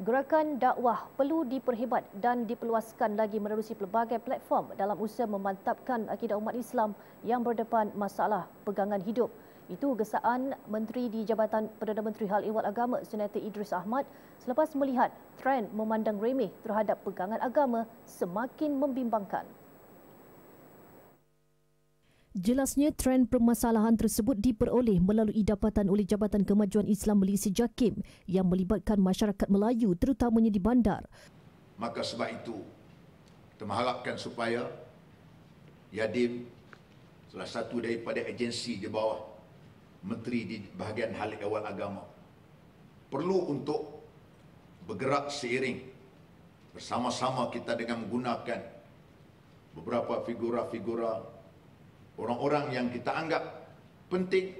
Gerakan dakwah perlu diperhebat dan diperluaskan lagi melalui pelbagai platform dalam usaha memantapkan akidah umat Islam yang berdepan masalah pegangan hidup. Itu gesaan Menteri di Jabatan Perdana Menteri Hal Ehwal Agama Senata Idris Ahmad selepas melihat trend memandang remeh terhadap pegangan agama semakin membimbangkan. Jelasnya trend permasalahan tersebut diperoleh melalui dapatan oleh Jabatan Kemajuan Islam Malaysia JAKIM yang melibatkan masyarakat Melayu terutamanya di bandar. Maka sebab itu, kita mengharapkan supaya YADIM, salah satu daripada agensi di bawah Menteri di bahagian Hal Ehwal Agama, perlu untuk bergerak seiring bersama-sama kita dengan menggunakan beberapa figura-figura orang-orang yang kita anggap penting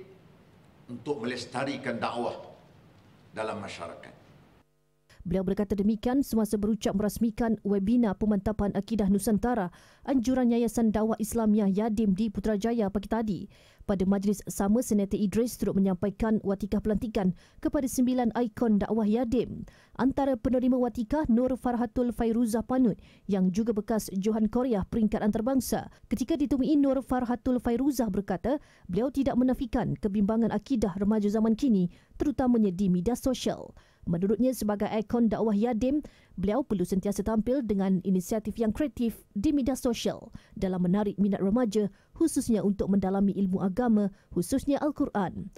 untuk melestarikan dakwah dalam masyarakat. Beliau berkata demikian semasa berucap merasmikan webinar pemantapan akidah Nusantara anjuran Yayasan Dakwah Islamiah Yadim di Putrajaya pagi tadi. Pada majlis sama, Senator Idris turut menyampaikan watikah pelantikan kepada sembilan ikon dakwah Yadim antara penerima watikah Nur Farhatul Fairuzah Panut yang juga bekas Johan Korea peringkat antarabangsa. Ketika ditemui Nur Farhatul Fairuzah berkata, beliau tidak menafikan kebimbangan akidah remaja zaman kini terutamanya di media sosial. Menurutnya sebagai ikon dakwah Yadim, beliau perlu sentiasa tampil dengan inisiatif yang kreatif di media sosial dalam menarik minat remaja khususnya untuk mendalami ilmu agama khususnya Al-Quran.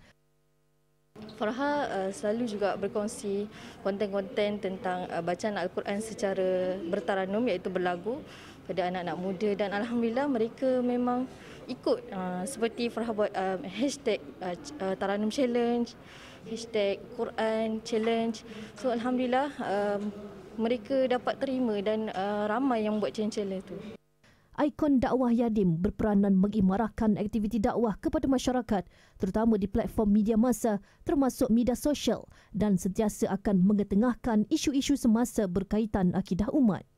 Farha uh, selalu juga berkongsi konten-konten tentang uh, bacaan Al-Quran secara bertaranum iaitu berlagu pada anak-anak muda dan alhamdulillah mereka memang ikut uh, seperti Farha buat uh, hashtag uh, Taranum Challenge, hashtag Quran Challenge. So alhamdulillah uh, mereka dapat terima dan uh, ramai yang buat challenge-challenge tu ikon dakwah Yadim berperanan mengimarahkan aktiviti dakwah kepada masyarakat terutama di platform media masa termasuk media sosial dan sentiasa akan mengetengahkan isu-isu semasa berkaitan akidah umat.